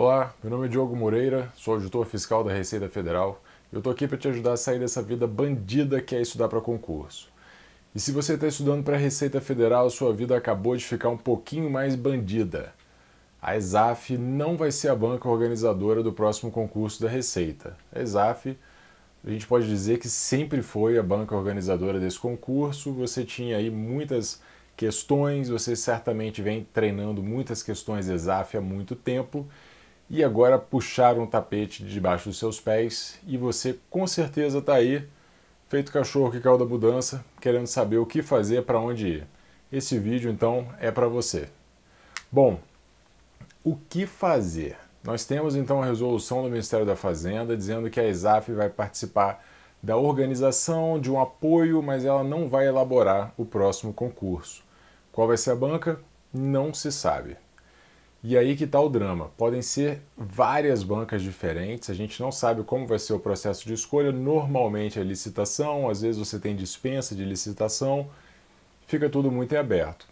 Olá, meu nome é Diogo Moreira, sou auditor fiscal da Receita Federal e eu tô aqui para te ajudar a sair dessa vida bandida que é estudar para concurso. E se você está estudando para a Receita Federal, sua vida acabou de ficar um pouquinho mais bandida. A ESAF não vai ser a banca organizadora do próximo concurso da Receita. A ESAF, a gente pode dizer que sempre foi a banca organizadora desse concurso. Você tinha aí muitas questões, você certamente vem treinando muitas questões ESAF há muito tempo e agora puxaram o tapete de debaixo dos seus pés e você com certeza está aí, feito cachorro que caiu da mudança, querendo saber o que fazer para onde ir. Esse vídeo então é para você. Bom, o que fazer? Nós temos então a resolução do Ministério da Fazenda dizendo que a ESAF vai participar da organização de um apoio, mas ela não vai elaborar o próximo concurso. Qual vai ser a banca? Não se sabe. E aí que está o drama. Podem ser várias bancas diferentes, a gente não sabe como vai ser o processo de escolha. Normalmente é licitação, às vezes você tem dispensa de licitação, fica tudo muito em aberto.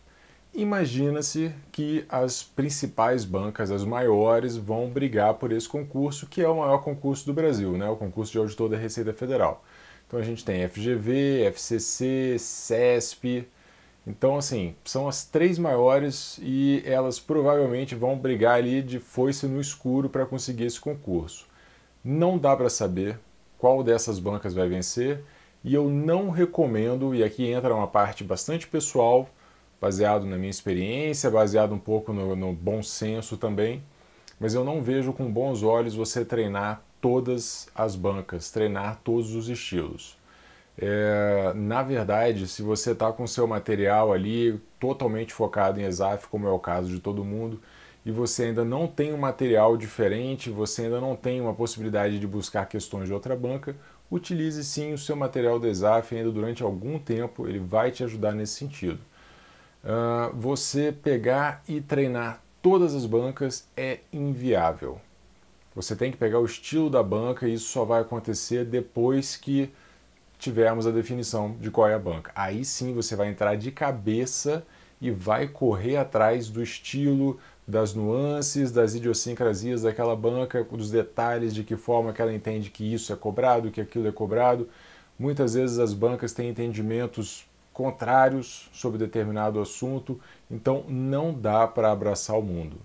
Imagina-se que as principais bancas, as maiores, vão brigar por esse concurso, que é o maior concurso do Brasil, né? o concurso de auditor da Receita Federal. Então a gente tem FGV, FCC, CESP, então, assim, são as três maiores e elas provavelmente vão brigar ali de foice no escuro para conseguir esse concurso. Não dá para saber qual dessas bancas vai vencer e eu não recomendo, e aqui entra uma parte bastante pessoal, baseado na minha experiência, baseado um pouco no, no bom senso também, mas eu não vejo com bons olhos você treinar todas as bancas, treinar todos os estilos. É, na verdade, se você está com seu material ali totalmente focado em ESAF, como é o caso de todo mundo, e você ainda não tem um material diferente, você ainda não tem uma possibilidade de buscar questões de outra banca, utilize sim o seu material do ESAF ainda durante algum tempo, ele vai te ajudar nesse sentido. Uh, você pegar e treinar todas as bancas é inviável. Você tem que pegar o estilo da banca e isso só vai acontecer depois que tivermos a definição de qual é a banca. Aí sim você vai entrar de cabeça e vai correr atrás do estilo, das nuances, das idiosincrasias daquela banca, dos detalhes de que forma que ela entende que isso é cobrado, que aquilo é cobrado. Muitas vezes as bancas têm entendimentos contrários sobre determinado assunto, então não dá para abraçar o mundo.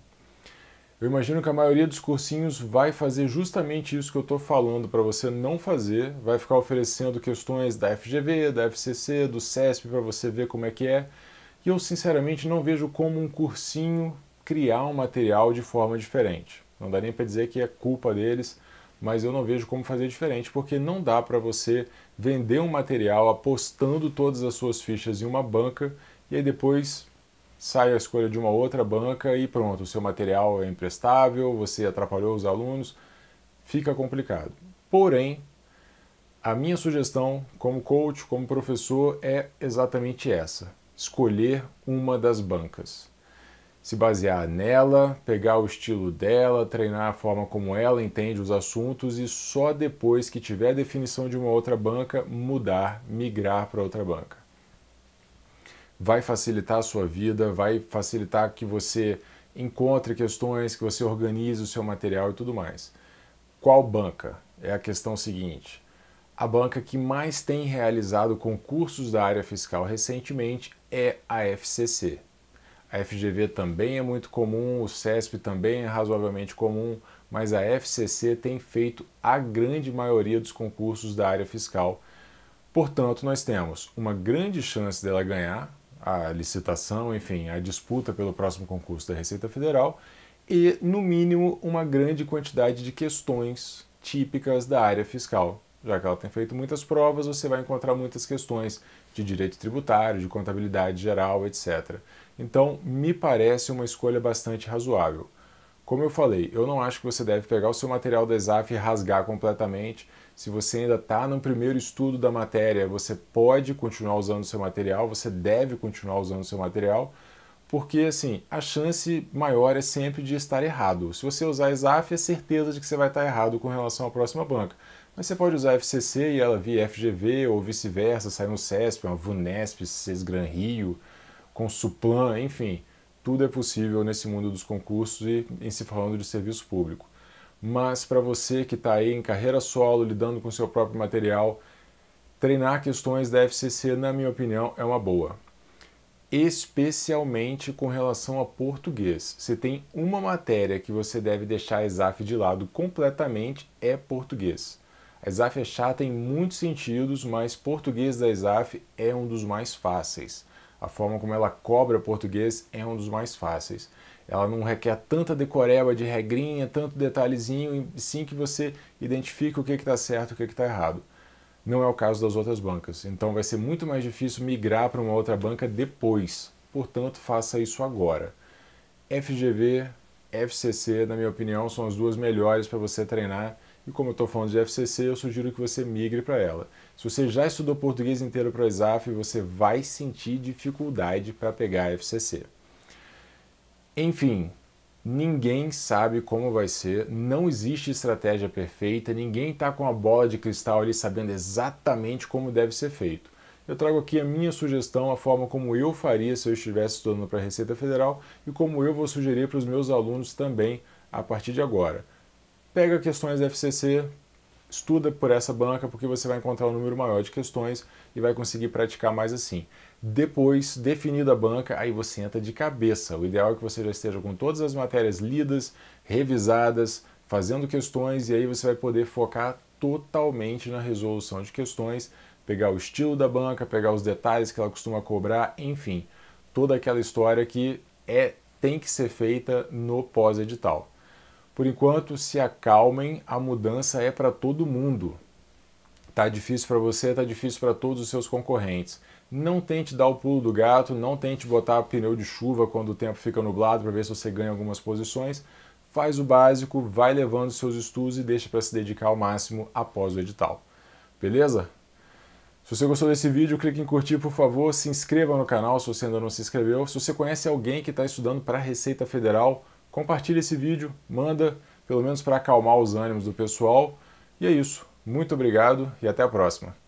Eu imagino que a maioria dos cursinhos vai fazer justamente isso que eu estou falando para você não fazer, vai ficar oferecendo questões da FGV, da FCC, do CESP para você ver como é que é. E eu sinceramente não vejo como um cursinho criar um material de forma diferente. Não dá nem para dizer que é culpa deles, mas eu não vejo como fazer diferente, porque não dá para você vender um material apostando todas as suas fichas em uma banca e aí depois sai a escolha de uma outra banca e pronto, o seu material é imprestável, você atrapalhou os alunos, fica complicado. Porém, a minha sugestão como coach, como professor, é exatamente essa: escolher uma das bancas se basear nela, pegar o estilo dela, treinar a forma como ela entende os assuntos e só depois que tiver definição de uma outra banca, mudar, migrar para outra banca vai facilitar a sua vida, vai facilitar que você encontre questões, que você organize o seu material e tudo mais. Qual banca? É a questão seguinte. A banca que mais tem realizado concursos da área fiscal recentemente é a FCC. A FGV também é muito comum, o CESP também é razoavelmente comum, mas a FCC tem feito a grande maioria dos concursos da área fiscal. Portanto, nós temos uma grande chance dela ganhar, a licitação, enfim, a disputa pelo próximo concurso da Receita Federal e, no mínimo, uma grande quantidade de questões típicas da área fiscal. Já que ela tem feito muitas provas, você vai encontrar muitas questões de direito tributário, de contabilidade geral, etc. Então, me parece uma escolha bastante razoável. Como eu falei, eu não acho que você deve pegar o seu material da ESAF e rasgar completamente. Se você ainda está no primeiro estudo da matéria, você pode continuar usando o seu material, você deve continuar usando o seu material, porque assim, a chance maior é sempre de estar errado. Se você usar a ESAF, é certeza de que você vai estar errado com relação à próxima banca. Mas você pode usar a FCC e ela via FGV ou vice-versa, sair no CESP, uma VUNESP, CESGRAN Rio, com SUPLAN, enfim tudo é possível nesse mundo dos concursos e em se falando de serviço público. Mas para você que está aí em carreira solo, lidando com seu próprio material, treinar questões da FCC, na minha opinião, é uma boa. Especialmente com relação a português. Se tem uma matéria que você deve deixar a ESAF de lado completamente, é português. A ESAF é chata em muitos sentidos, mas português da ESAF é um dos mais fáceis. A forma como ela cobra português é um dos mais fáceis. Ela não requer tanta decoreba de regrinha, tanto detalhezinho, e sim que você identifique o que é está certo e o que é está errado. Não é o caso das outras bancas. Então vai ser muito mais difícil migrar para uma outra banca depois. Portanto, faça isso agora. FGV, FCC, na minha opinião, são as duas melhores para você treinar e como eu estou falando de FCC, eu sugiro que você migre para ela. Se você já estudou português inteiro para a ISAF, você vai sentir dificuldade para pegar a FCC. Enfim, ninguém sabe como vai ser, não existe estratégia perfeita, ninguém está com a bola de cristal ali sabendo exatamente como deve ser feito. Eu trago aqui a minha sugestão, a forma como eu faria se eu estivesse estudando para a Receita Federal e como eu vou sugerir para os meus alunos também a partir de agora pega questões da FCC, estuda por essa banca, porque você vai encontrar um número maior de questões e vai conseguir praticar mais assim. Depois, definida a banca, aí você entra de cabeça. O ideal é que você já esteja com todas as matérias lidas, revisadas, fazendo questões, e aí você vai poder focar totalmente na resolução de questões, pegar o estilo da banca, pegar os detalhes que ela costuma cobrar, enfim, toda aquela história que é tem que ser feita no pós-edital. Por enquanto, se acalmem, a mudança é para todo mundo. Tá difícil para você, tá difícil para todos os seus concorrentes. Não tente dar o pulo do gato, não tente botar pneu de chuva quando o tempo fica nublado para ver se você ganha algumas posições. Faz o básico, vai levando seus estudos e deixa para se dedicar ao máximo após o edital. Beleza? Se você gostou desse vídeo, clique em curtir, por favor. Se inscreva no canal se você ainda não se inscreveu. Se você conhece alguém que está estudando para a Receita Federal, compartilha esse vídeo, manda, pelo menos para acalmar os ânimos do pessoal. E é isso. Muito obrigado e até a próxima.